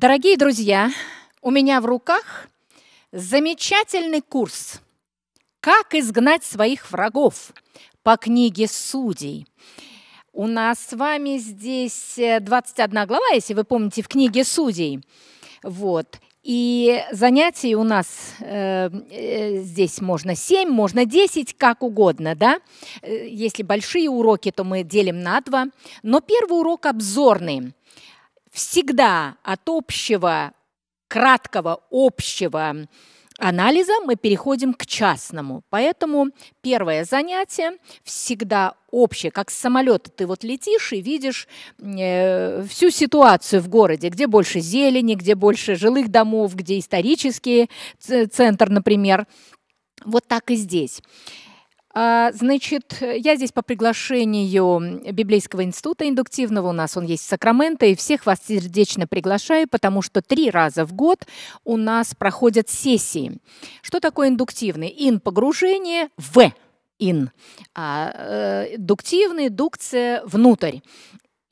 Дорогие друзья, у меня в руках замечательный курс «Как изгнать своих врагов» по книге «Судей». У нас с вами здесь 21 э, глава, если вы помните, в книге «Судей». Вот. И занятий у нас э, э здесь можно 7, можно 10, как угодно, да. Э, если большие уроки, то мы делим на два. Но первый урок обзорный – всегда от общего, краткого общего анализа мы переходим к частному. Поэтому первое занятие всегда общее, как с самолета ты вот летишь и видишь э, всю ситуацию в городе, где больше зелени, где больше жилых домов, где исторический центр, например. Вот так и здесь. А, значит, я здесь по приглашению Библейского института индуктивного, у нас он есть в Сакраменто, и всех вас сердечно приглашаю, потому что три раза в год у нас проходят сессии. Что такое индуктивный? Ин – погружение, В – ин, а, э, дуктивный – дукция – внутрь.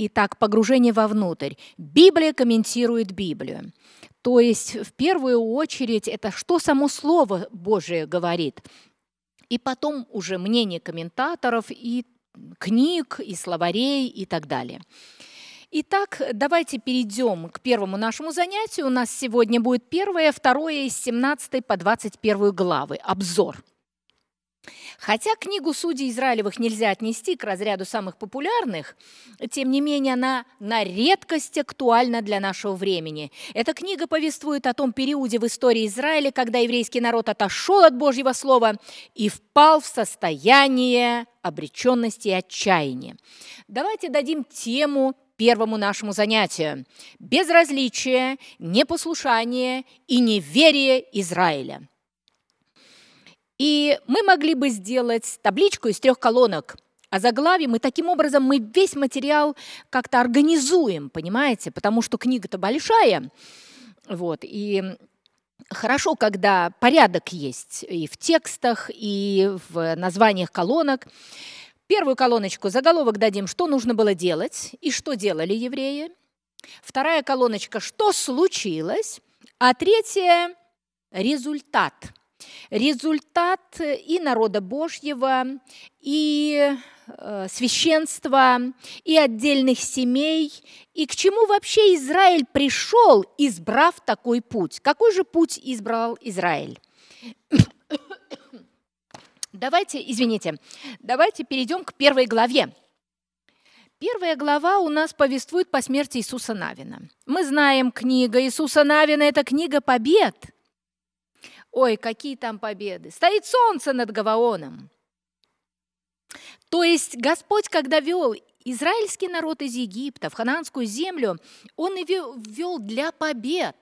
Итак, погружение вовнутрь. Библия комментирует Библию. То есть в первую очередь это что само Слово Божие говорит. И потом уже мнение комментаторов и книг, и словарей и так далее. Итак, давайте перейдем к первому нашему занятию. У нас сегодня будет первое, второе из 17 по 21 главы. Обзор. Хотя книгу «Судей Израилевых» нельзя отнести к разряду самых популярных, тем не менее она на редкость актуальна для нашего времени. Эта книга повествует о том периоде в истории Израиля, когда еврейский народ отошел от Божьего Слова и впал в состояние обреченности и отчаяния. Давайте дадим тему первому нашему занятию – безразличие, непослушание и неверие Израиля – и мы могли бы сделать табличку из трех колонок а заглаве. Мы таким образом мы весь материал как-то организуем, понимаете? Потому что книга-то большая. Вот, и хорошо, когда порядок есть и в текстах, и в названиях колонок. Первую колоночку заголовок дадим, что нужно было делать и что делали евреи. Вторая колоночка, что случилось. А третья – результат – Результат и народа Божьего, и э, священства, и отдельных семей, и к чему вообще Израиль пришел, избрав такой путь. Какой же путь избрал Израиль? Давайте, извините, давайте перейдем к первой главе. Первая глава у нас повествует по смерти Иисуса Навина. Мы знаем книга Иисуса Навина – это книга побед – Ой, какие там победы! Стоит солнце над Гаваоном. То есть Господь, когда вел израильский народ из Египта в хананскую землю, Он и вел для побед.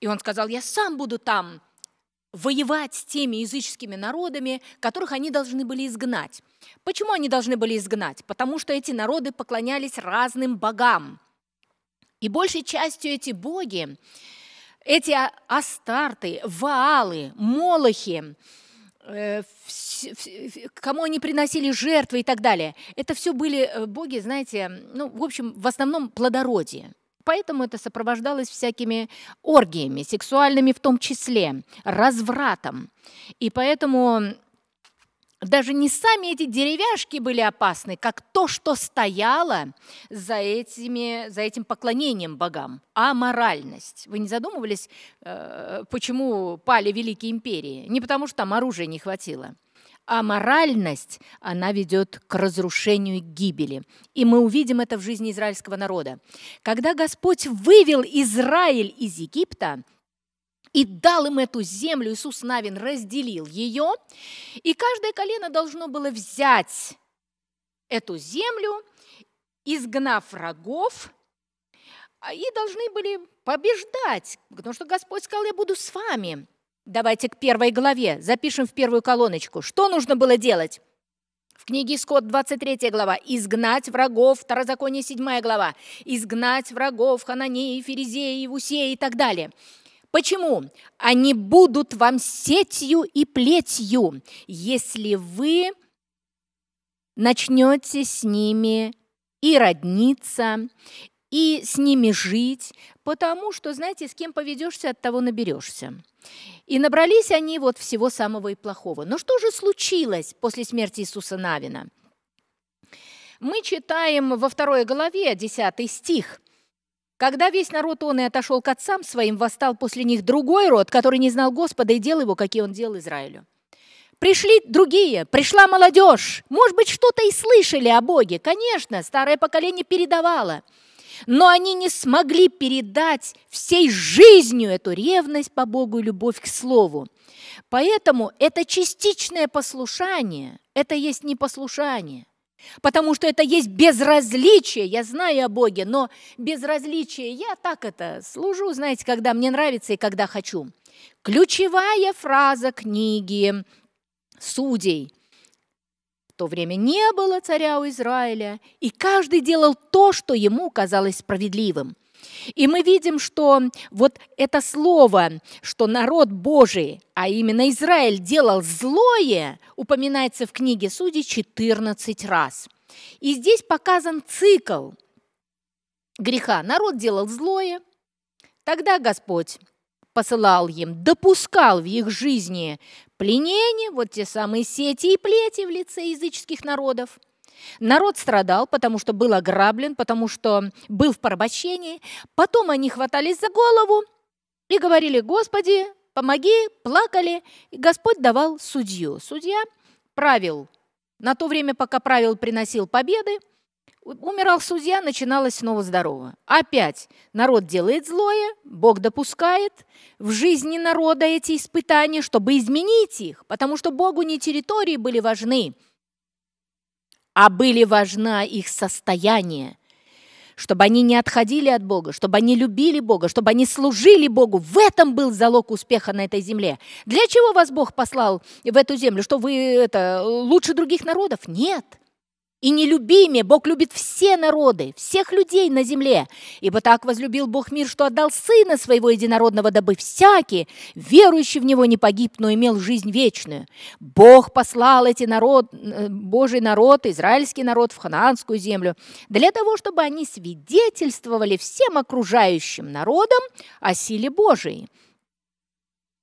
И Он сказал, я сам буду там воевать с теми языческими народами, которых они должны были изгнать. Почему они должны были изгнать? Потому что эти народы поклонялись разным богам. И большей частью эти боги эти а, астарты, ваалы, молохи, э, кому они приносили жертвы и так далее. Это все были э, боги, знаете, ну, в общем, в основном плодородие. Поэтому это сопровождалось всякими оргиями, сексуальными в том числе, развратом. И поэтому даже не сами эти деревяшки были опасны, как то, что стояло за, этими, за этим поклонением богам, а моральность. Вы не задумывались, э, почему пали великие империи? Не потому, что там оружия не хватило. А моральность, она ведет к разрушению и гибели. И мы увидим это в жизни израильского народа. Когда Господь вывел Израиль из Египта – и дал им эту землю. Иисус Навин разделил ее, и каждое колено должно было взять эту землю, изгнав врагов, а, и должны были побеждать, потому что Господь сказал, я буду с вами. Давайте к первой главе, запишем в первую колоночку. Что нужно было делать? В книге Исход 23 глава «Изгнать врагов», Второзаконие 7 глава «Изгнать врагов, Хананеи, Ферезеи, Вусеи» и так далее – Почему? Они будут вам сетью и плетью, если вы начнете с ними и родниться, и с ними жить, потому что, знаете, с кем поведешься, от того наберешься. И набрались они вот всего самого и плохого. Но что же случилось после смерти Иисуса Навина? Мы читаем во второй главе 10 стих. Когда весь народ он и отошел к отцам своим, восстал после них другой род, который не знал Господа и делал его, какие он делал Израилю. Пришли другие, пришла молодежь. Может быть, что-то и слышали о Боге. Конечно, старое поколение передавало. Но они не смогли передать всей жизнью эту ревность по Богу и любовь к Слову. Поэтому это частичное послушание, это есть не послушание. Потому что это есть безразличие. Я знаю о Боге, но безразличие. Я так это служу, знаете, когда мне нравится и когда хочу. Ключевая фраза книги «Судей». В то время не было царя у Израиля, и каждый делал то, что ему казалось справедливым – и мы видим, что вот это слово, что народ Божий, а именно Израиль, делал злое, упоминается в книге Судей 14 раз. И здесь показан цикл греха. Народ делал злое, тогда Господь посылал им, допускал в их жизни пленение, вот те самые сети и плети в лице языческих народов – Народ страдал, потому что был ограблен, потому что был в порабощении. Потом они хватались за голову и говорили, «Господи, помоги!» Плакали. И Господь давал судью. Судья правил. На то время, пока правил, приносил победы. Умирал судья, начиналось снова здорово. Опять народ делает злое, Бог допускает в жизни народа эти испытания, чтобы изменить их, потому что Богу не территории были важны – а были важна их состояние, чтобы они не отходили от Бога, чтобы они любили Бога, чтобы они служили Богу. В этом был залог успеха на этой земле. Для чего вас Бог послал в эту землю? Что вы это, лучше других народов? Нет. И не люби Бог любит все народы, всех людей на земле. Ибо так возлюбил Бог мир, что отдал Сына Своего Единородного, дабы всякий, верующий в Него, не погиб, но имел жизнь вечную. Бог послал эти народ, э, Божий народ, израильский народ в ханаанскую землю, для того, чтобы они свидетельствовали всем окружающим народам о силе Божией.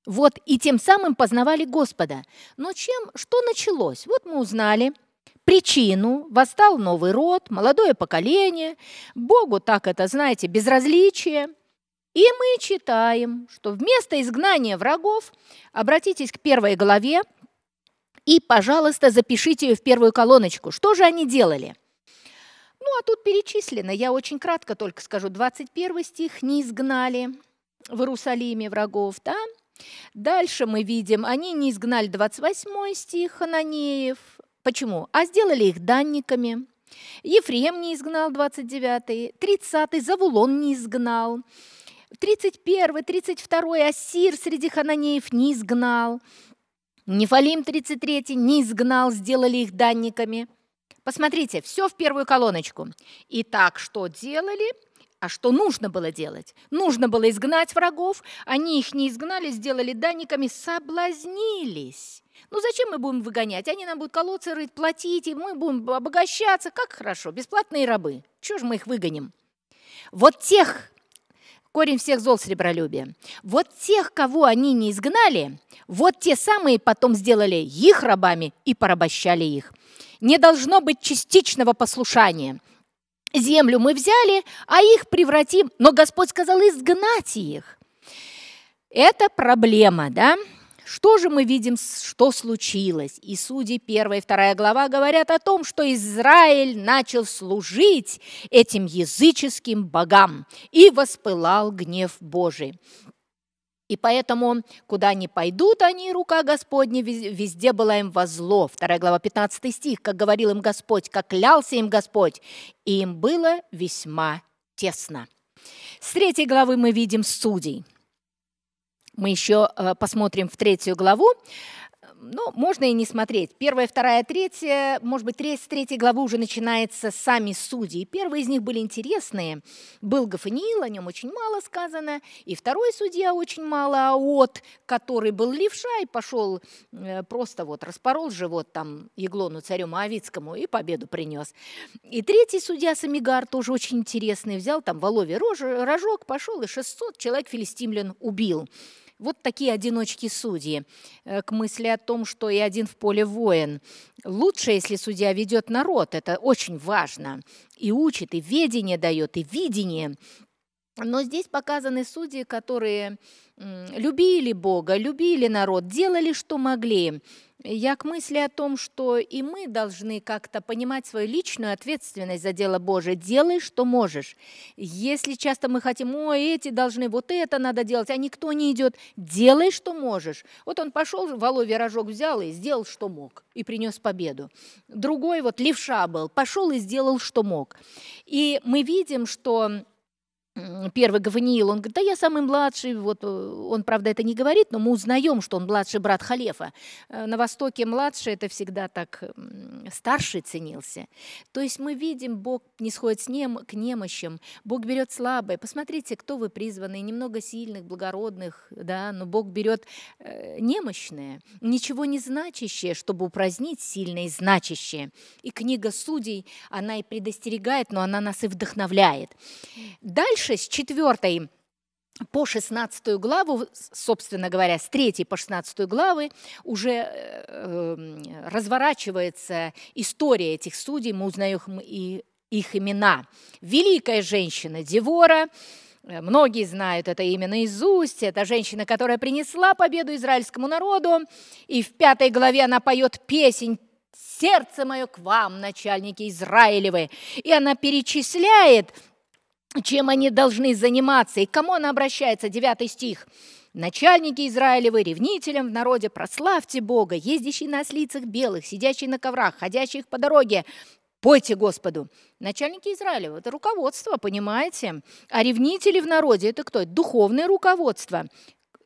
Вот, и тем самым познавали Господа. Но чем, что началось? Вот мы узнали – причину, восстал новый род, молодое поколение, Богу так это, знаете, безразличие. И мы читаем, что вместо изгнания врагов, обратитесь к первой главе и, пожалуйста, запишите ее в первую колоночку. Что же они делали? Ну, а тут перечислено, я очень кратко только скажу, 21 стих «Не изгнали в Иерусалиме врагов», да? Дальше мы видим, они не изгнали 28 стих Ананеев. Почему? А сделали их данниками. Ефрем не изгнал 29-й, 30-й Завулон не изгнал. 31-й, 32-й Асир среди хананеев не изгнал. Нефалим 33-й не изгнал, сделали их данниками. Посмотрите, все в первую колоночку. Итак, что делали? А что нужно было делать? Нужно было изгнать врагов, они их не изгнали, сделали данниками, соблазнились. Ну зачем мы будем выгонять? Они нам будут колодцы рыть, платить, и мы будем обогащаться. Как хорошо, бесплатные рабы. Чего же мы их выгоним? Вот тех, корень всех зол сребролюбия, вот тех, кого они не изгнали, вот те самые потом сделали их рабами и порабощали их. Не должно быть частичного послушания. Землю мы взяли, а их превратим, но Господь сказал изгнать их. Это проблема, да? Что же мы видим, что случилось? И судьи 1 и 2 глава говорят о том, что Израиль начал служить этим языческим богам и воспылал гнев Божий. И поэтому, куда ни пойдут они, рука Господня везде была им во зло. 2 глава 15 стих, как говорил им Господь, как клялся им Господь, и им было весьма тесно. С третьей главы мы видим судей – мы еще э, посмотрим в третью главу. но ну, можно и не смотреть. Первая, вторая, третья, может быть, третья с третьей уже начинается с сами судьи. Первые из них были интересные. Был Гафаниил, о нем очень мало сказано. И второй судья очень мало, а от, который был левша и пошел э, просто вот распорол живот там Еглону царю Моавицкому и победу принес. И третий судья Самигар тоже очень интересный. Взял там волове рожок, пошел и 600 человек филистимлян убил. Вот такие одиночки судьи. Э, к мысли о том, что и один в поле воин. Лучше, если судья ведет народ, это очень важно. И учит, и ведение дает, и видение. Но здесь показаны судьи, которые любили Бога, любили народ, делали, что могли. Я к мысли о том, что и мы должны как-то понимать свою личную ответственность за дело Божие. Делай, что можешь. Если часто мы хотим, ой, эти должны, вот это надо делать, а никто не идет, делай, что можешь. Вот он пошел, Волове рожок взял и сделал, что мог, и принес победу. Другой вот левша был, пошел и сделал, что мог. И мы видим, что первый Гаваниил, он говорит, да я самый младший, вот э, он, правда, это не говорит, но мы узнаем, что он младший брат Халефа. Э, на Востоке младший это всегда так старший ценился. То есть мы видим, Бог не сходит с нем к немощам, Бог берет слабые. Посмотрите, кто вы призваны, немного сильных, благородных, да, но Бог берет э, немощные, ничего не значащее, чтобы упразднить сильное и значащее. И книга Судей, она и предостерегает, но она нас и вдохновляет. Дальше дальше с 4 по 16 главу, собственно говоря, с 3 по 16 главы уже э, э, разворачивается история этих судей, мы узнаем и их имена. Великая женщина Девора, э, многие знают это имя наизусть, это женщина, которая принесла победу израильскому народу, и в пятой главе она поет песень: «Сердце мое к вам, начальники Израилевы». И она перечисляет чем они должны заниматься и к кому она обращается, 9 стих. Начальники Израилевы, ревнителям в народе, прославьте Бога, ездящий на ослицах белых, сидящий на коврах, ходящих по дороге, пойте Господу. Начальники Израилева – это руководство, понимаете? А ревнители в народе – это кто? духовное руководство.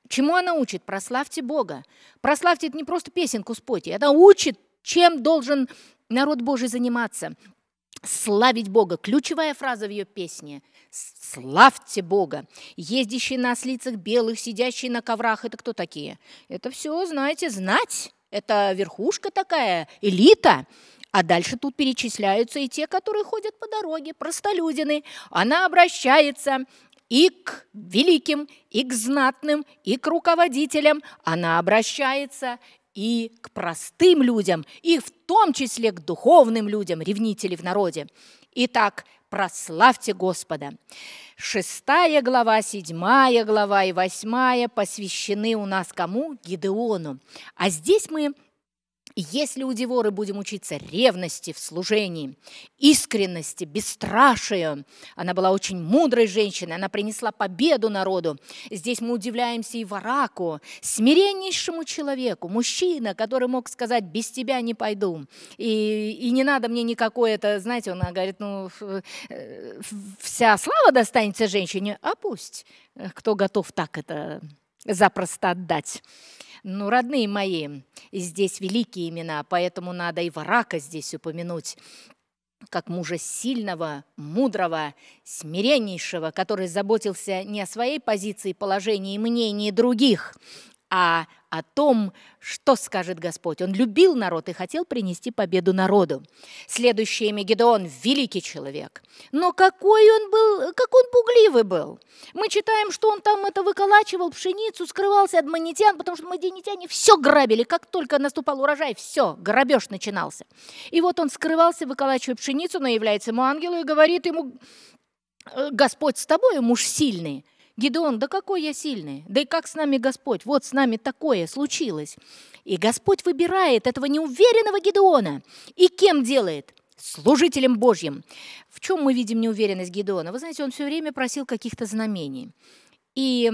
Чему она учит? Прославьте Бога. Прославьте – это не просто песенку спойте, она учит, чем должен народ Божий заниматься. Славить Бога. Ключевая фраза в ее песне. Славьте Бога. Ездящие на ослицах белых, сидящие на коврах. Это кто такие? Это все, знаете, знать. Это верхушка такая, элита. А дальше тут перечисляются и те, которые ходят по дороге, простолюдины. Она обращается и к великим, и к знатным, и к руководителям. Она обращается и к простым людям, и в том числе к духовным людям, ревнители в народе. Итак, прославьте Господа. Шестая глава, седьмая глава и восьмая посвящены у нас кому? Гидеону. А здесь мы если у Деворы будем учиться ревности в служении, искренности, бесстрашию, она была очень мудрой женщиной, она принесла победу народу. Здесь мы удивляемся и Вараку, смиреннейшему человеку, мужчина, который мог сказать «без тебя не пойду», и, и не надо мне никакой это, знаете, она говорит, ну, э, вся слава достанется женщине, а пусть, э, кто готов так это запросто отдать. Ну, родные мои, здесь великие имена, поэтому надо и Варака здесь упомянуть, как мужа сильного, мудрого, смиреннейшего, который заботился не о своей позиции, положении и мнении других, а о том, что скажет Господь. Он любил народ и хотел принести победу народу. Следующий Мегедон – великий человек. Но какой он был, как он пугливый был. Мы читаем, что он там это выколачивал, пшеницу, скрывался от манитян, потому что манитяне все грабили. Как только наступал урожай, все, грабеж начинался. И вот он скрывался, выколачивая пшеницу, но является ему ангелу и говорит ему, «Э, «Господь с тобой, муж сильный». Гедеон, да какой я сильный, да и как с нами Господь, вот с нами такое случилось. И Господь выбирает этого неуверенного Гедеона. И кем делает? служителем Божьим. В чем мы видим неуверенность Гедеона? Вы знаете, он все время просил каких-то знамений. И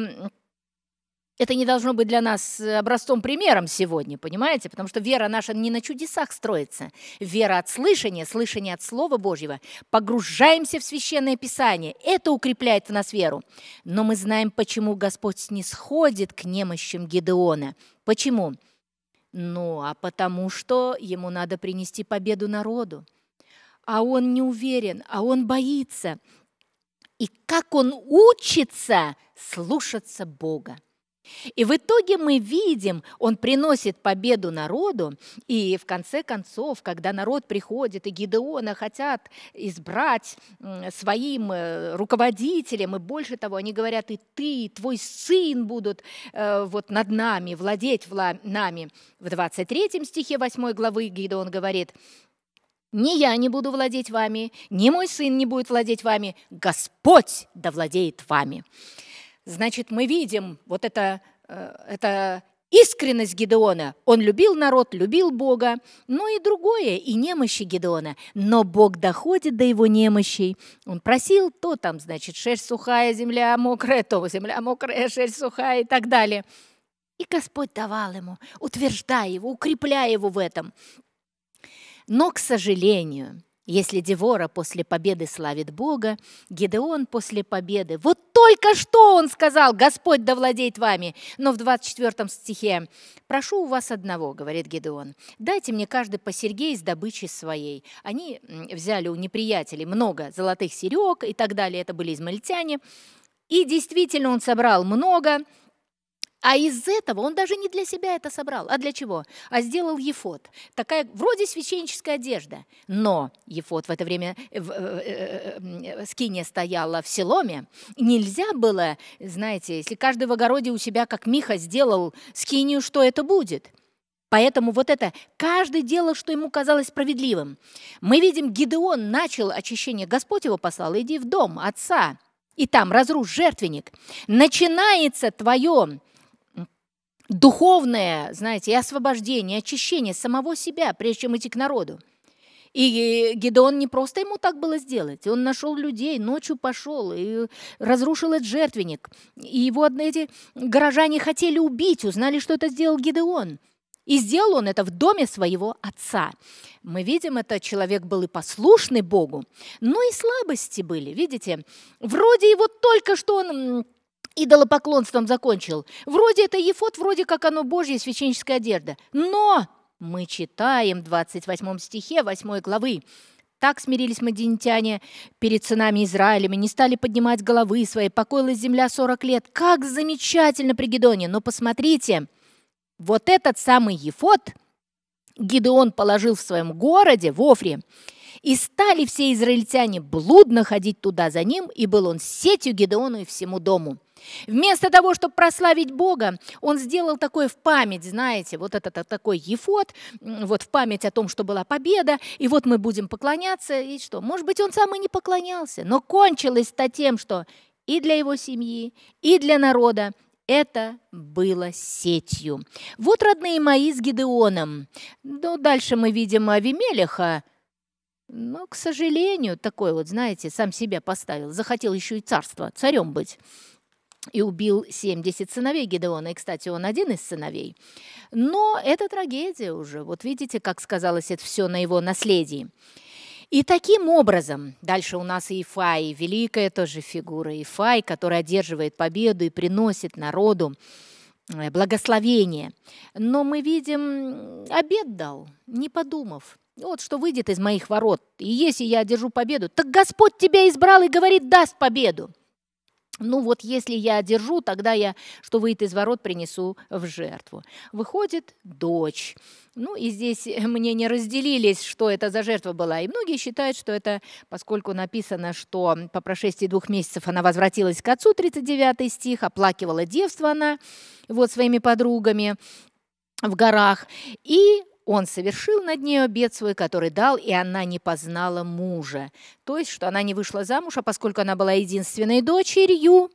это не должно быть для нас э, образцом примером сегодня, понимаете? Потому что вера наша не на чудесах строится. Вера от слышания, слышание от Слова Божьего. Погружаемся в Священное Писание. Это укрепляет в нас веру. Но мы знаем, почему Господь не сходит к немощам Гедеона. Почему? Ну, а потому что ему надо принести победу народу. А он не уверен, а он боится. И как он учится слушаться Бога. И в итоге мы видим, он приносит победу народу, и в конце концов, когда народ приходит, и Гидеона хотят избрать своим э, руководителем, и больше того, они говорят, и ты, и твой сын будут э, вот над нами, владеть нами. В 23 стихе 8 главы Гидеон говорит, «Ни я не буду владеть вами, ни мой сын не будет владеть вами, Господь да владеет вами» значит, мы видим вот это, э, это искренность Гедеона. Он любил народ, любил Бога, но ну и другое, и немощи Гедеона. Но Бог доходит до его немощей. Он просил то там, значит, шерсть сухая, земля мокрая, то земля мокрая, шерсть сухая и так далее. И Господь давал ему, утверждая его, укрепляя его в этом. Но, к сожалению, если Девора после победы славит Бога, Гедеон после победы. Вот только что он сказал, Господь да владеет вами. Но в 24 стихе «Прошу у вас одного», — говорит Гедеон, — «дайте мне каждый по серьге из добычи своей». Они взяли у неприятелей много золотых серег и так далее, это были измальтяне. И действительно он собрал много, а из этого он даже не для себя это собрал. А для чего? А сделал ефот. Такая вроде священническая одежда. Но ефот в это время в, э, э, э скиния стояла в селоме. Нельзя было, знаете, если каждый в огороде у себя, как Миха, сделал скинию, что это будет? Поэтому вот это, каждый делал, что ему казалось справедливым. Мы видим, Гидеон начал очищение, Господь его послал, иди в дом отца, и там разрушь жертвенник. Начинается твое духовное, знаете, и освобождение, очищение самого себя, прежде чем идти к народу. И Гедеон не просто ему так было сделать. Он нашел людей, ночью пошел и разрушил этот жертвенник. И его эти горожане хотели убить, узнали, что это сделал Гедеон. И сделал он это в доме своего отца. Мы видим, это человек был и послушный Богу, но и слабости были, видите. Вроде и вот только что он идолопоклонством закончил. Вроде это ефот, вроде как оно божье священническая одежда. Но мы читаем в 28 стихе 8 главы. Так смирились мадинитяне перед сынами Израиля, и не стали поднимать головы свои. Покоилась земля 40 лет. Как замечательно при Гедоне! Но посмотрите, вот этот самый ефот Гидеон положил в своем городе, в Офре, и стали все израильтяне блудно ходить туда за ним, и был он сетью Гедеону и всему дому. Вместо того, чтобы прославить Бога, он сделал такое в память, знаете, вот этот такой ефот, вот в память о том, что была победа, и вот мы будем поклоняться, и что? Может быть, он сам и не поклонялся, но кончилось-то тем, что и для его семьи, и для народа это было сетью. Вот родные мои с Гидеоном. Ну, дальше мы видим Авимелеха, но, ну, к сожалению, такой вот, знаете, сам себя поставил, захотел еще и царство, царем быть и убил 70 сыновей Гедеона. И, кстати, он один из сыновей. Но это трагедия уже. Вот видите, как сказалось это все на его наследии. И таким образом, дальше у нас и Ифай, великая тоже фигура Ифай, который одерживает победу и приносит народу э, благословение. Но мы видим, обед дал, не подумав. Вот что выйдет из моих ворот. И если я одержу победу, так Господь тебя избрал и говорит, даст победу ну вот если я держу, тогда я, что выйдет из ворот, принесу в жертву. Выходит дочь. Ну и здесь э, мне не разделились, что это за жертва была. И многие считают, что это, поскольку написано, что по прошествии двух месяцев она возвратилась к отцу, 39 стих, оплакивала девство она вот своими подругами в горах. И он совершил над ней обед свой, который дал, и она не познала мужа. То есть, что она не вышла замуж, а поскольку она была единственной дочерью,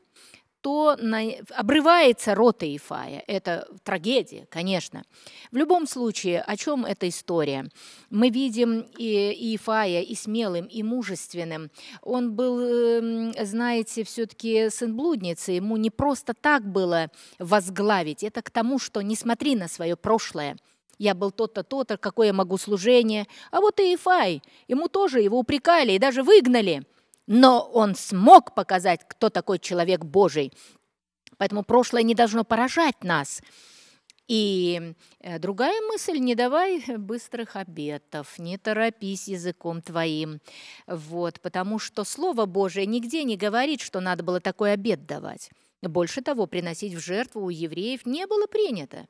то на... обрывается рот Ифая. Это трагедия, конечно. В любом случае, о чем эта история? Мы видим и Ифая, и смелым, и мужественным. Он был, эм, знаете, все-таки сын блудницы. Ему не просто так было возглавить. Это к тому, что не смотри на свое прошлое я был тот-то, тот то какое могу служение. А вот и Ифай, ему тоже его упрекали и даже выгнали. Но он смог показать, кто такой человек Божий. Поэтому прошлое не должно поражать нас. И э, другая мысль – не давай быстрых обетов, не торопись языком твоим. Вот, потому что Слово Божие нигде не говорит, что надо было такой обет давать. Больше того, приносить в жертву у евреев не было принято.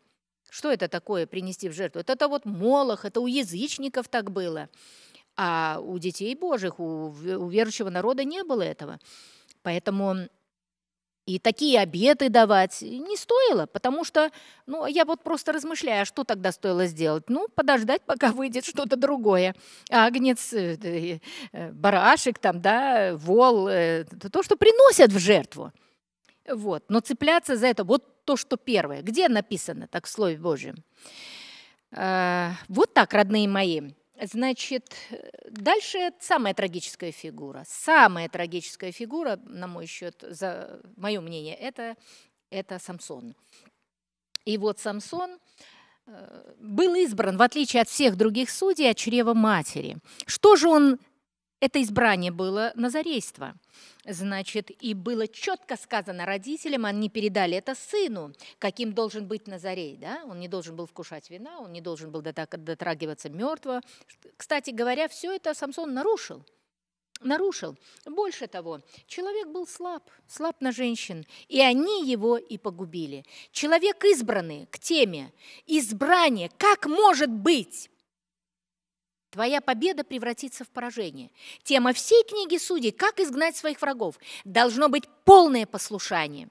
Что это такое принести в жертву? это вот молох, это у язычников так было. А у детей Божьих, у, у верующего народа не было этого. Поэтому и такие обеты давать не стоило, потому что, ну, я вот просто размышляю, а что тогда стоило сделать? Ну, подождать, пока выйдет что-то другое. Агнец, э, э, барашек там, да, вол, э, то, что приносят в жертву. Вот. Но цепляться за это, вот то, что первое. Где написано так в Слове Божьем? Э, вот так, родные мои. Значит, дальше самая трагическая фигура. Самая трагическая фигура, на мой счет, за мое мнение, это, это Самсон. И вот Самсон э, был избран, в отличие от всех других судей, от чрева матери. Что же он это избрание было назарейство. Значит, и было четко сказано родителям, они передали это сыну, каким должен быть Назарей. Да? Он не должен был вкушать вина, он не должен был дотрагиваться мертвого. Кстати говоря, все это Самсон нарушил нарушил. Больше того, человек был слаб, слаб на женщин, и они его и погубили. Человек избранный к теме избрание, как может быть Твоя победа превратится в поражение. Тема всей книги судей – как изгнать своих врагов. Должно быть полное послушание.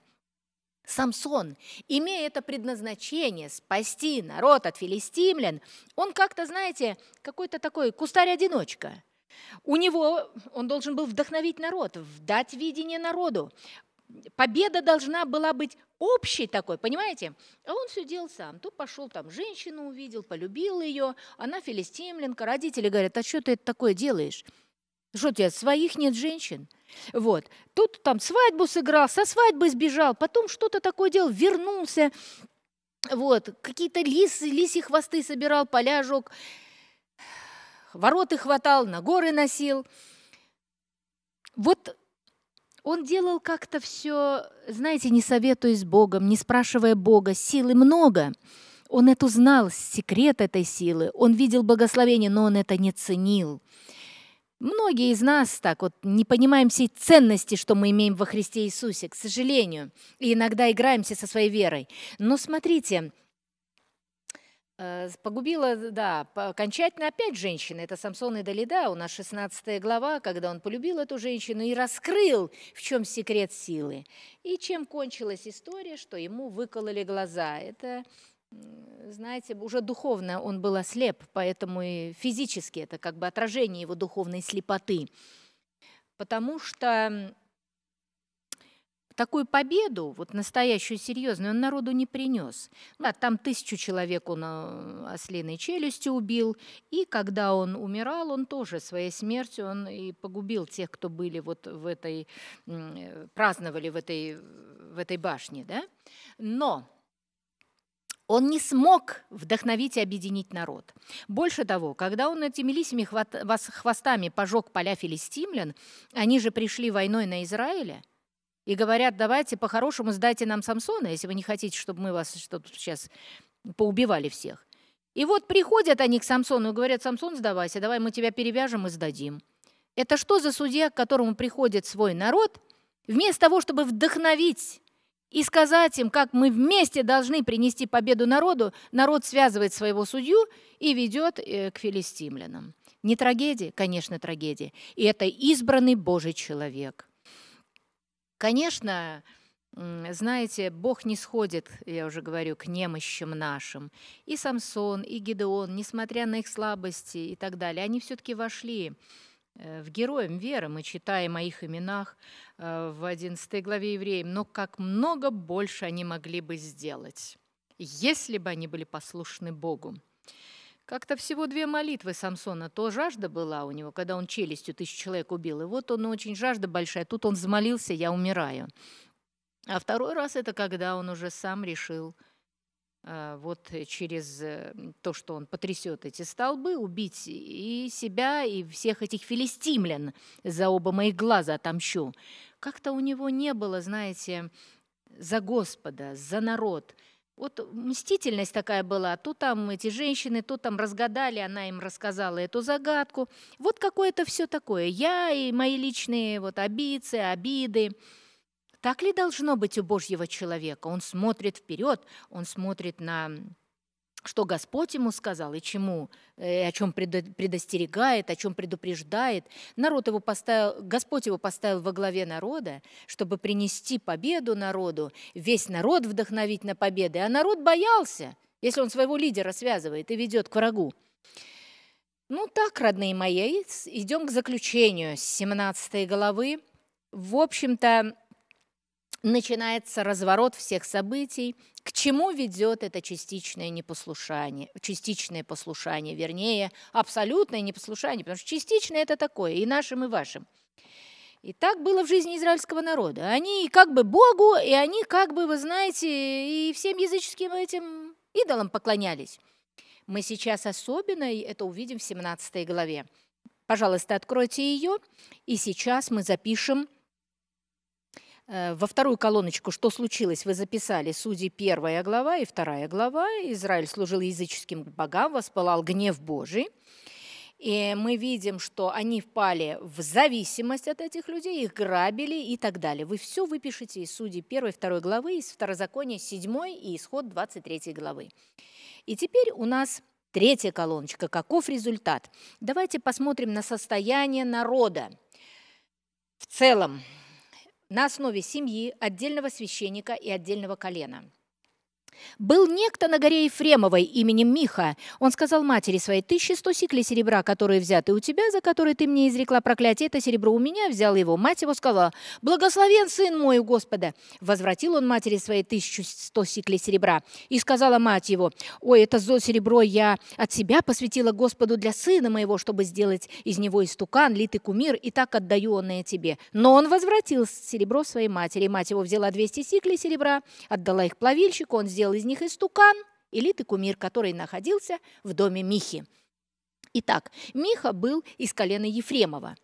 Самсон, имея это предназначение спасти народ от филистимлян, он как-то, знаете, какой-то такой кустарь-одиночка. У него, он должен был вдохновить народ, дать видение народу. Победа должна была быть общий такой, понимаете? А он все делал сам. Тут пошел там женщину увидел, полюбил ее, она филистимленка. Родители говорят, а что ты это такое делаешь? Что у тебя, своих нет женщин? Вот. Тут там свадьбу сыграл, со свадьбы сбежал, потом что-то такое делал, вернулся. Вот. Какие-то лисы, лисьи хвосты собирал, поляжок, вороты хватал, на горы носил. Вот он делал как-то все, знаете, не советуясь с Богом, не спрашивая Бога, силы много. Он это узнал, секрет этой силы. Он видел благословение, но он это не ценил. Многие из нас так вот не понимаем всей ценности, что мы имеем во Христе Иисусе, к сожалению, и иногда играемся со своей верой. Но смотрите, Э, погубила, да, окончательно опять женщина. Это Самсон и Далида, у нас 16 глава, когда он полюбил эту женщину и раскрыл, в чем секрет силы. И чем кончилась история, что ему выкололи глаза. Это, знаете, уже духовно он был ослеп, поэтому и физически это как бы отражение его духовной слепоты. Потому что такую победу, вот настоящую серьезную, он народу не принес. Да, там тысячу человек он а, ослиной челюстью убил, и когда он умирал, он тоже своей смертью он и погубил тех, кто были вот в этой, праздновали в этой, в этой башне. Да? Но он не смог вдохновить и объединить народ. Больше того, когда он этими лисьими хвостами пожег поля филистимлян, они же пришли войной на Израиля – и говорят, давайте по-хорошему сдайте нам Самсона, если вы не хотите, чтобы мы вас что то сейчас поубивали всех. И вот приходят они к Самсону и говорят, Самсон, сдавайся, давай мы тебя перевяжем и сдадим. Это что за судья, к которому приходит свой народ, вместо того, чтобы вдохновить и сказать им, как мы вместе должны принести победу народу, народ связывает своего судью и ведет э, к филистимлянам. Не трагедия, конечно, трагедия. И это избранный Божий человек. Конечно, знаете, Бог не сходит, я уже говорю, к немощам нашим. И Самсон, и Гедеон, несмотря на их слабости и так далее, они все-таки вошли э, в героям веры. Мы читаем о их именах э, в 11 главе Евреям, но как много больше они могли бы сделать, если бы они были послушны Богу. Как-то всего две молитвы Самсона. То жажда была у него, когда он челюстью тысяч человек убил. И вот он очень жажда большая. Тут он взмолился, я умираю. А второй раз это когда он уже сам решил а, вот э, через э, то, что он потрясет эти столбы, убить и себя, и всех этих филистимлян за оба моих глаза отомщу. Как-то у него не было, знаете, за Господа, за народ – вот мстительность такая была. То там эти женщины, то там разгадали, она им рассказала эту загадку. Вот какое-то все такое. Я и мои личные вот обидцы, обиды. Так ли должно быть у Божьего человека? Он смотрит вперед, он смотрит на что Господь ему сказал и чему, и э, о чем предостерегает, о чем предупреждает. Народ его поставил, Господь его поставил во главе народа, чтобы принести победу народу, весь народ вдохновить на победы. А народ боялся, если он своего лидера связывает и ведет к врагу. Ну так, родные мои, идем к заключению 17 главы. В общем-то, начинается разворот всех событий, к чему ведет это частичное непослушание, частичное послушание, вернее, абсолютное непослушание, потому что частичное – это такое, и нашим, и вашим. И так было в жизни израильского народа. Они как бы Богу, и они как бы, вы знаете, и всем языческим этим идолам поклонялись. Мы сейчас особенно это увидим в 17 главе. Пожалуйста, откройте ее, и сейчас мы запишем – Э, во вторую колоночку «Что случилось?» вы записали «Судьи» первая глава и вторая глава. Израиль служил языческим богам, воспылал гнев Божий. И мы видим, что они впали в зависимость от этих людей, их грабили и так далее. Вы все выпишете из Судей 1 второй главы, из Второзакония 7 и исход 23 главы. И теперь у нас третья колоночка. Каков результат? Давайте посмотрим на состояние народа в целом на основе семьи, отдельного священника и отдельного колена – был некто на горе Ефремовой именем Миха. Он сказал матери своей, «Тысячи сто сиклей серебра, которые взяты у тебя, за которые ты мне изрекла проклятие, это серебро у меня». Взял его. Мать его сказала, «Благословен сын мой у Господа». Возвратил он матери своей тысячу сто сиклей серебра. И сказала мать его, «Ой, это зо серебро я от себя посвятила Господу для сына моего, чтобы сделать из него истукан, литый кумир, и так отдаю он оное тебе». Но он возвратил серебро своей матери. Мать его взяла двести сиклей серебра, отдала их плавильщику, он сделал сделал из них истукан, элит и кумир, который находился в доме Михи. Итак, Миха был из колена Ефремова.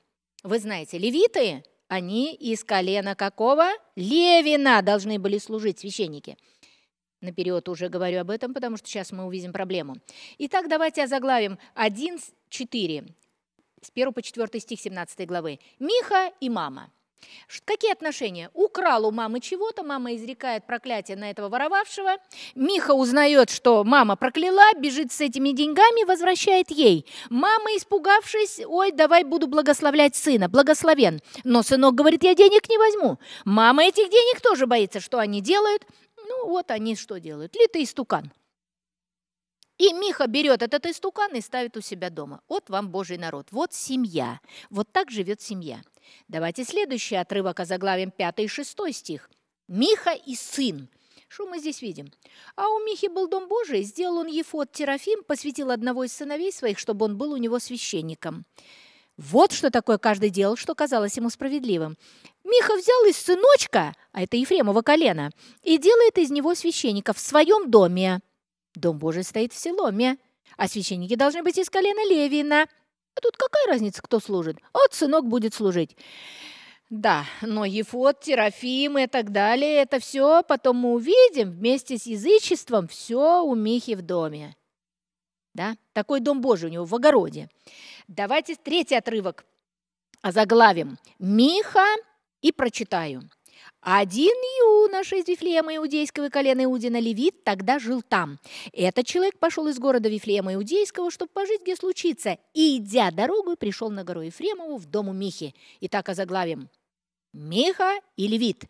Вы знаете, левиты, они из колена какого? Левина должны были служить священники. Наперед уже говорю об этом, потому что сейчас мы увидим проблему. Итак, давайте озаглавим 1.4, с 1 по 4 стих 17 главы. «Миха и мама». Какие отношения? Украл у мамы чего-то, мама изрекает проклятие на этого воровавшего. Миха узнает, что мама прокляла, бежит с этими деньгами, возвращает ей. Мама, испугавшись, ой, давай буду благословлять сына, благословен. Но сынок говорит, я денег не возьму. Мама этих денег тоже боится, что они делают. Ну вот они что делают, литый истукан. И Миха берет этот истукан и ставит у себя дома. Вот вам Божий народ, вот семья. Вот так живет семья. Давайте следующий отрывок озаглавим 5 и 6 стих. «Миха и сын». Что мы здесь видим? А у Михи был дом Божий, сделал он Ефот Терафим, посвятил одного из сыновей своих, чтобы он был у него священником. Вот что такое каждый делал, что казалось ему справедливым. Миха взял из сыночка, а это Ефремова колено, и делает из него священника в своем доме. Дом Божий стоит в Селоме, а священники должны быть из колена Левина. А тут какая разница, кто служит? Вот сынок будет служить. Да, но Ефот, Терафим и так далее, это все потом мы увидим вместе с язычеством все у Михи в доме. Да? Такой дом Божий у него в огороде. Давайте третий отрывок озаглавим. Миха и прочитаю. Один юноша из Вифлеема Иудейского и колена Иудина Левит тогда жил там. Этот человек пошел из города Вифлеема Иудейского, чтобы пожить, где случится, и, идя дорогу, пришел на гору Ефремову в дому Михи. Итак, озаглавим «Миха и Левит».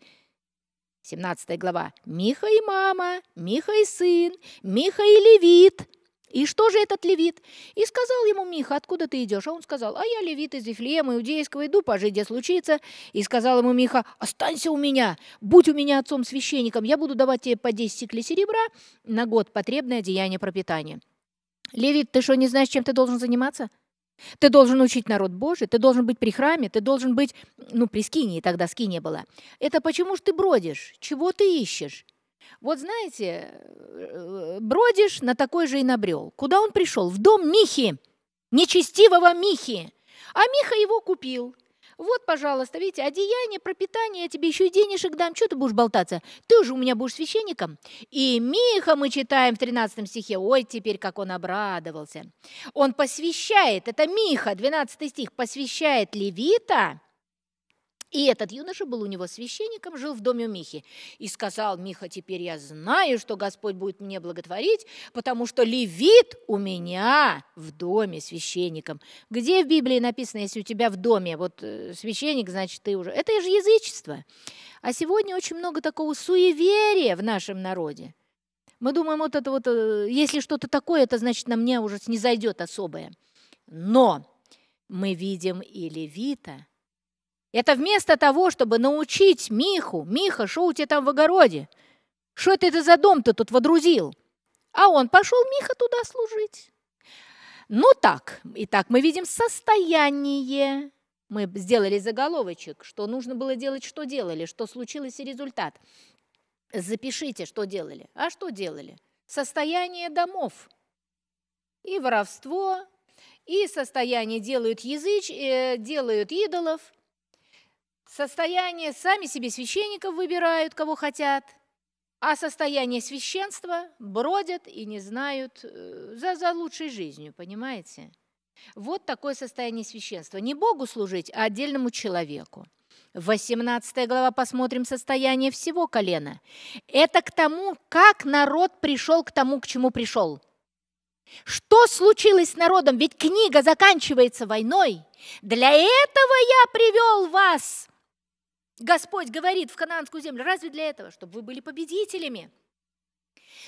17 глава. «Миха и мама, Миха и сын, Миха и Левит». И что же этот левит? И сказал ему Миха, откуда ты идешь? А он сказал, а я левит из Вифлеема иудейского, иду, пожить, где случится. И сказал ему Миха, останься у меня, будь у меня отцом-священником, я буду давать тебе по 10 сиклей серебра на год, потребное одеяние пропитания. Левит, ты что, не знаешь, чем ты должен заниматься? Ты должен учить народ Божий, ты должен быть при храме, ты должен быть, ну, при скинии, тогда скиния было. Это почему ж ты бродишь? Чего ты ищешь? Вот знаете, э, бродишь на такой же и набрел. Куда он пришел? В дом Михи, нечестивого Михи. А Миха его купил. Вот, пожалуйста, видите, одеяние, пропитание, я тебе еще и денежек дам. Что ты будешь болтаться? Ты же у меня будешь священником. И Миха мы читаем в 13 стихе. Ой, теперь как он обрадовался. Он посвящает, это Миха, 12 стих, посвящает левита и этот юноша был у него священником, жил в доме у Михи. И сказал Миха, теперь я знаю, что Господь будет мне благотворить, потому что левит у меня в доме священником. Где в Библии написано, если у тебя в доме вот э, священник, значит, ты уже... Это же язычество. А сегодня очень много такого суеверия в нашем народе. Мы думаем, вот это вот, э, если что-то такое, это значит, на мне уже не зайдет особое. Но мы видим и левита – это вместо того, чтобы научить Миху, Миха, шо у тебя там в огороде? Что это за дом-то тут водрузил? А он пошел Миха туда служить. Ну так, итак, мы видим состояние. Мы сделали заголовочек, что нужно было делать, что делали, что случилось и результат. Запишите, что делали. А что делали? Состояние домов. И воровство, и состояние делают языч, э, делают идолов – Состояние сами себе священников выбирают, кого хотят, а состояние священства бродят и не знают э, за, за лучшей жизнью, понимаете? Вот такое состояние священства. Не Богу служить, а отдельному человеку. 18 глава посмотрим состояние всего колена. Это к тому, как народ пришел к тому, к чему пришел. Что случилось с народом? Ведь книга заканчивается войной. Для этого я привел вас Господь говорит в Ханаанскую землю, разве для этого, чтобы вы были победителями?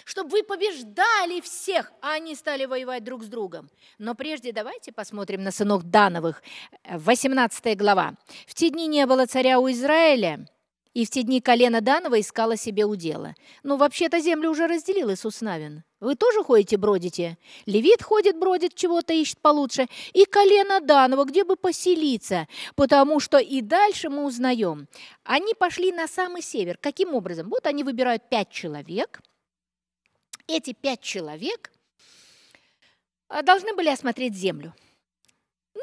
чтобы вы побеждали всех, а они стали воевать друг с другом. Но прежде давайте посмотрим на сынов Дановых, 18 э, глава. «В те дни не было царя у Израиля, и в те дни колено Данова искало себе удела». Ну, вообще-то землю уже разделил Иисус Навин. Вы тоже ходите, бродите? Левит ходит, бродит, чего-то ищет получше. И колено Данова, где бы поселиться? Потому что и дальше мы узнаем. Они пошли на самый север. Каким образом? Вот они выбирают пять человек. Эти пять человек а, должны были осмотреть землю.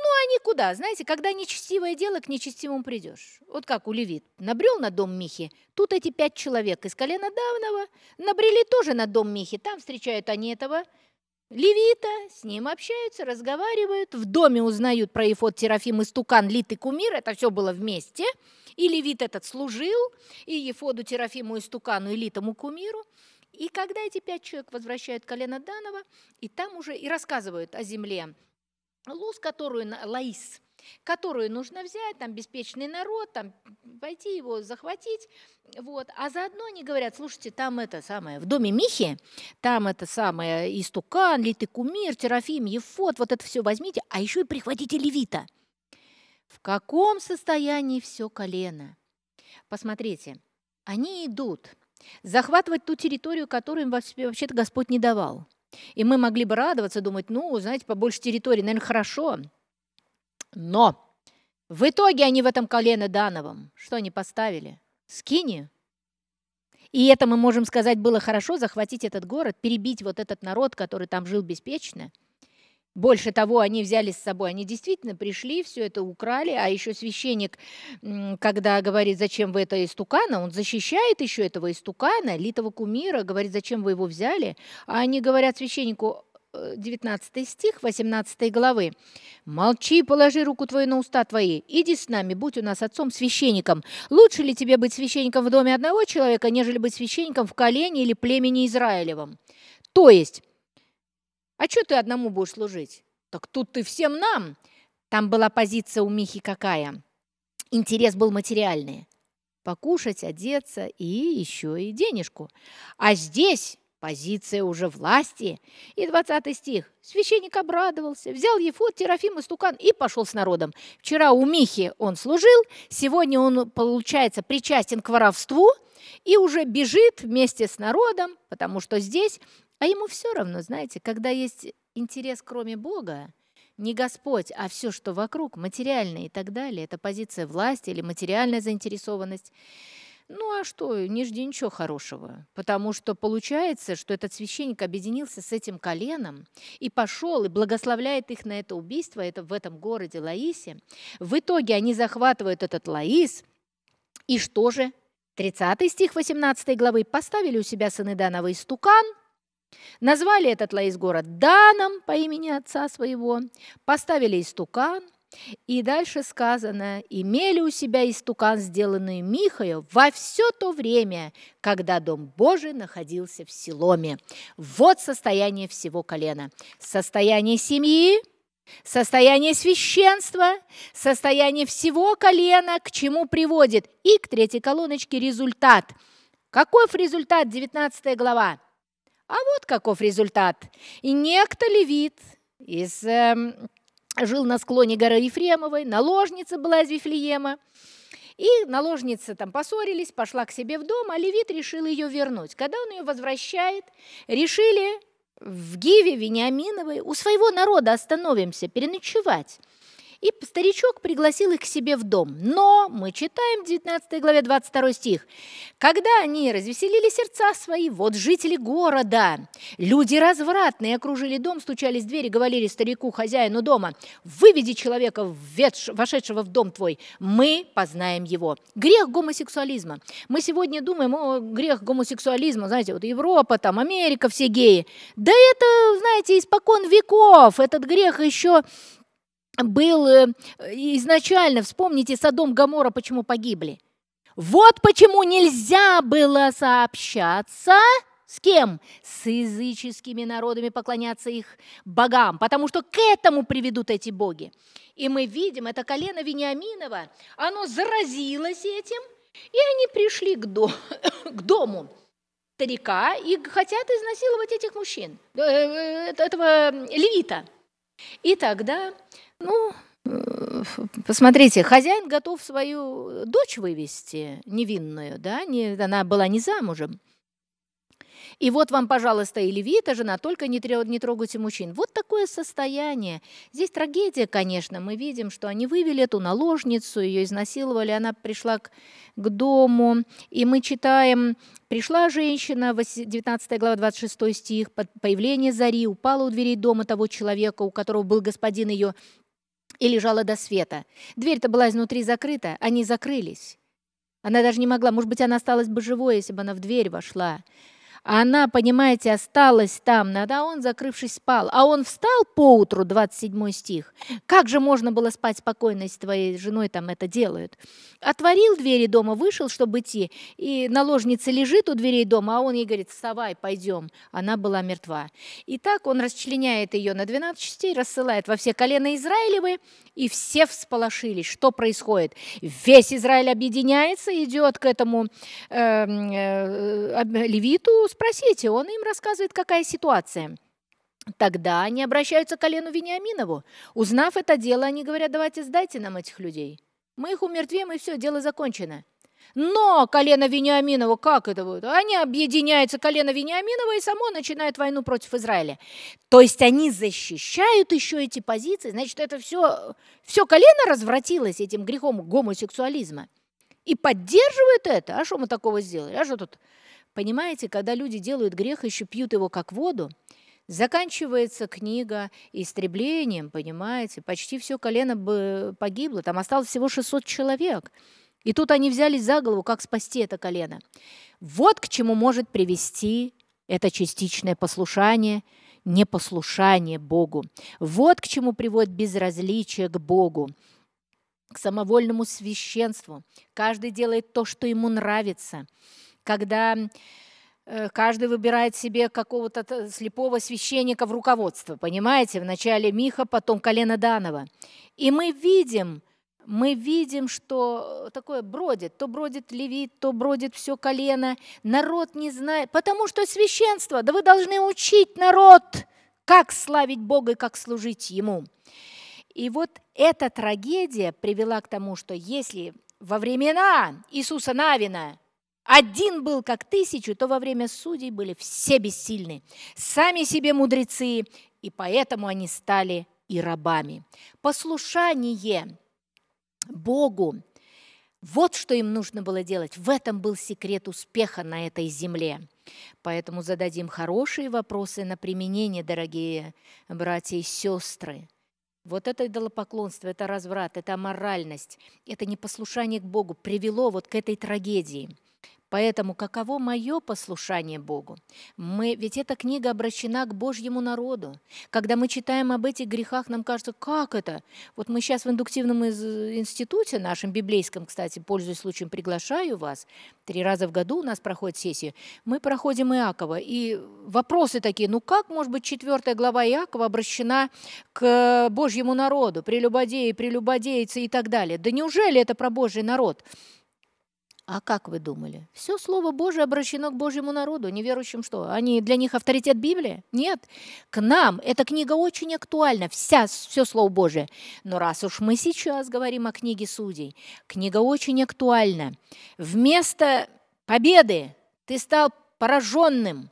Ну они а куда, знаете, когда нечестивое дело, к нечестивому придешь. Вот как у Левит. Набрел на дом Михи, тут эти пять человек из колена давного. Набрели тоже на дом Михи, там встречают они этого Левита, с ним общаются, разговаривают, в доме узнают про Ефот, Терафим, Истукан, Лит и Кумир, это все было вместе. И Левит этот служил, и Ефоду, Терафиму, Истукану, и Литому, Кумиру. И когда эти пять человек возвращают колено Данова, и там уже и рассказывают о земле Луз, которую, Лаис, которую нужно взять, там, беспечный народ, там, пойти его захватить, вот. А заодно они говорят, слушайте, там это самое, в доме Михи, там это самое, Истукан, Литый Кумир, Терафим, Ефот, вот это все возьмите, а еще и прихватите Левита. В каком состоянии все колено? Посмотрите, они идут захватывать ту территорию, которую им вообще-то Господь не давал. И мы могли бы радоваться, думать, ну, знаете, побольше территории, наверное, хорошо. Но в итоге они в этом колено Дановом, что они поставили? Скини. И это мы можем сказать было хорошо, захватить этот город, перебить вот этот народ, который там жил беспечно – больше того, они взяли с собой, они действительно пришли, все это украли, а еще священник, когда говорит, зачем вы это истукана, он защищает еще этого истукана, литого кумира, говорит, зачем вы его взяли, а они говорят священнику, 19 э, стих 18 главы. «Молчи, положи руку твою на уста твои, иди с нами, будь у нас отцом-священником. Лучше ли тебе быть священником в доме одного человека, нежели быть священником в колене или племени Израилевом?» То есть а что ты одному будешь служить? Так тут ты всем нам. Там была позиция у Михи какая? Интерес был материальный. Покушать, одеться и еще и денежку. А здесь позиция уже власти. И 20 стих. Священник обрадовался, взял Ефот, Терафим и Стукан и пошел с народом. Вчера у Михи он служил, сегодня он, получается, причастен к воровству и уже бежит вместе с народом, потому что здесь а ему все равно, знаете, когда есть интерес кроме Бога, не Господь, а все, что вокруг, материальное и так далее, это позиция власти или материальная заинтересованность. Ну а что, не жди ничего хорошего, потому что получается, что этот священник объединился с этим коленом и пошел и благословляет их на это убийство это в этом городе Лаисе. В итоге они захватывают этот Лаис, и что же? 30 стих 18 главы «Поставили у себя сыны Дановы истукан», Назвали этот Лаис-город Даном по имени отца своего, поставили истукан, и дальше сказано, имели у себя истукан, сделанный Михаю во все то время, когда Дом Божий находился в Силоме. Вот состояние всего колена. Состояние семьи, состояние священства, состояние всего колена, к чему приводит. И к третьей колоночке результат. Каков результат 19 глава? А вот каков результат. И некто левит из... Э, жил на склоне горы Ефремовой, наложница была из Вифлеема. И наложницы там поссорились, пошла к себе в дом, а Левит решил ее вернуть. Когда он ее возвращает, решили в Гиве Вениаминовой у своего народа остановимся, переночевать. И старичок пригласил их к себе в дом. Но мы читаем в 19 главе 22 стих. «Когда они развеселили сердца свои, вот жители города, люди развратные окружили дом, стучались в двери, говорили старику, хозяину дома, «Выведи человека, вошедшего в дом твой, мы познаем его». Грех гомосексуализма. Мы сегодня думаем о грех гомосексуализма, знаете, вот Европа, там Америка, все геи. Да это, знаете, испокон веков. Этот грех еще был э, изначально, вспомните, садом Гамора, почему погибли. Вот почему нельзя было сообщаться с кем? С языческими народами поклоняться их богам, потому что к этому приведут эти боги. И мы видим, это колено Вениаминова, оно заразилось этим, и они пришли к, до, к дому старика и хотят изнасиловать этих мужчин, э, э, этого левита. И тогда ну, э, Посмотрите, хозяин готов свою дочь вывести, невинную, да, не, она была не замужем. И вот вам, пожалуйста, и левита, жена, только не, не трогайте мужчин. Вот такое состояние. Здесь трагедия, конечно. Мы видим, что они вывели эту наложницу, ее изнасиловали, она пришла к, к дому. И мы читаем, пришла женщина, 19 глава, 26 стих, появление зари, упала у дверей дома того человека, у которого был господин ее и лежала до света. Дверь-то была изнутри закрыта, они закрылись. Она даже не могла, может быть, она осталась бы живой, если бы она в дверь вошла. Она, понимаете, осталась там, да, он, закрывшись, спал. А он встал поутру, 27 стих. Как же можно было спать спокойно, если твоей женой там это делают? Отворил двери дома, вышел, чтобы идти, и наложница лежит у дверей дома, а он ей говорит, вставай, пойдем. Она была мертва. И так он расчленяет ее на 12 частей, рассылает во все колена Израилевы, и все всполошились. Что происходит? Весь Израиль объединяется, идет к этому эм, э, э, левиту, спросите, он им рассказывает, какая ситуация». Тогда они обращаются к колену Вениаминову. Узнав это дело, они говорят, давайте сдайте нам этих людей. Мы их умертвим, и все, дело закончено. Но колено Вениаминова, как это будет? Они объединяются колено Вениаминова и само начинает войну против Израиля. То есть они защищают еще эти позиции. Значит, это все, все колено развратилось этим грехом гомосексуализма. И поддерживает это. А что мы такого сделали? А что тут Понимаете, когда люди делают грех, еще пьют его как воду, заканчивается книга истреблением, понимаете, почти все колено бы погибло, там осталось всего 600 человек. И тут они взялись за голову, как спасти это колено. Вот к чему может привести это частичное послушание, непослушание Богу. Вот к чему приводит безразличие к Богу к самовольному священству. Каждый делает то, что ему нравится когда э, каждый выбирает себе какого-то слепого священника в руководство, понимаете? Вначале Миха, потом колено Данова. И мы видим, мы видим, что такое бродит. То бродит левит, то бродит все колено. Народ не знает, потому что священство, да вы должны учить народ, как славить Бога и как служить Ему. И вот эта трагедия привела к тому, что если во времена Иисуса Навина – один был как тысячу, то во время судей были все бессильны, сами себе мудрецы, и поэтому они стали и рабами. Послушание Богу – вот что им нужно было делать. В этом был секрет успеха на этой земле. Поэтому зададим хорошие вопросы на применение, дорогие братья и сестры. Вот это идолопоклонство, это разврат, это аморальность, это непослушание к Богу привело вот к этой трагедии. Поэтому каково мое послушание Богу? Мы, ведь эта книга обращена к Божьему народу. Когда мы читаем об этих грехах, нам кажется, как это? Вот мы сейчас в индуктивном э, институте нашем, библейском, кстати, пользуясь случаем, приглашаю вас. Три раза в году у нас проходит сессия. Мы проходим Иакова. И вопросы такие, ну как, может быть, четвертая глава Иакова обращена к э, Божьему народу? Прелюбодеи, прелюбодейцы и так далее. Да неужели это про Божий народ? А как вы думали? Все Слово Божие обращено к Божьему народу, неверующим что? Они для них авторитет Библии? Нет. К нам эта книга очень актуальна, вся, все Слово Божие. Но раз уж мы сейчас говорим о книге судей, книга очень актуальна. Вместо победы ты стал пораженным,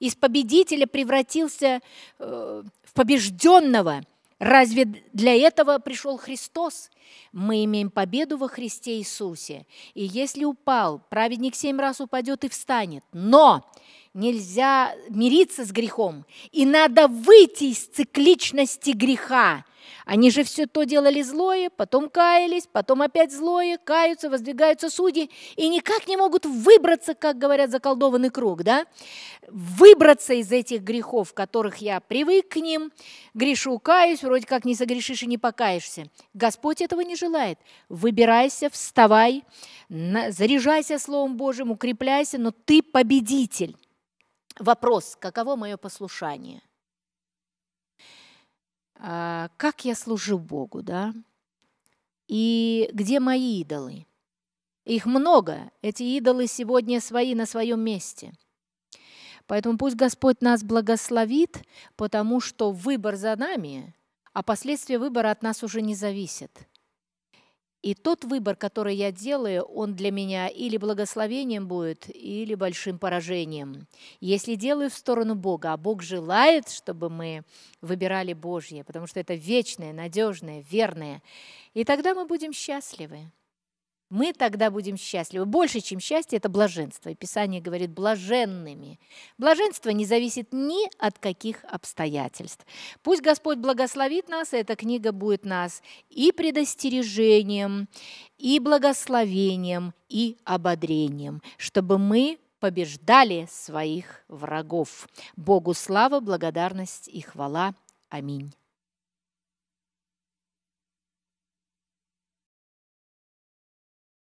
из победителя превратился э, в побежденного – Разве для этого пришел Христос? Мы имеем победу во Христе Иисусе. И если упал, праведник семь раз упадет и встанет. Но нельзя мириться с грехом, и надо выйти из цикличности греха. Они же все то делали злое, потом каялись, потом опять злое, каются, воздвигаются судьи и никак не могут выбраться, как говорят, заколдованный круг, да? Выбраться из этих грехов, которых я привык к ним, грешу, каюсь, вроде как не согрешишь и не покаешься. Господь этого не желает. Выбирайся, вставай, заряжайся Словом Божьим, укрепляйся, но ты победитель вопрос, каково мое послушание? А, как я служу Богу, да? И где мои идолы? Их много. Эти идолы сегодня свои на своем месте. Поэтому пусть Господь нас благословит, потому что выбор за нами, а последствия выбора от нас уже не зависят. И тот выбор, который я делаю, он для меня или благословением будет, или большим поражением. Если делаю в сторону Бога, а Бог желает, чтобы мы выбирали Божье, потому что это вечное, надежное, верное, и тогда мы будем счастливы мы тогда будем счастливы. Больше, чем счастье, это блаженство. И Писание говорит блаженными. Блаженство не зависит ни от каких обстоятельств. Пусть Господь благословит нас, и эта книга будет нас и предостережением, и благословением, и ободрением, чтобы мы побеждали своих врагов. Богу слава, благодарность и хвала. Аминь.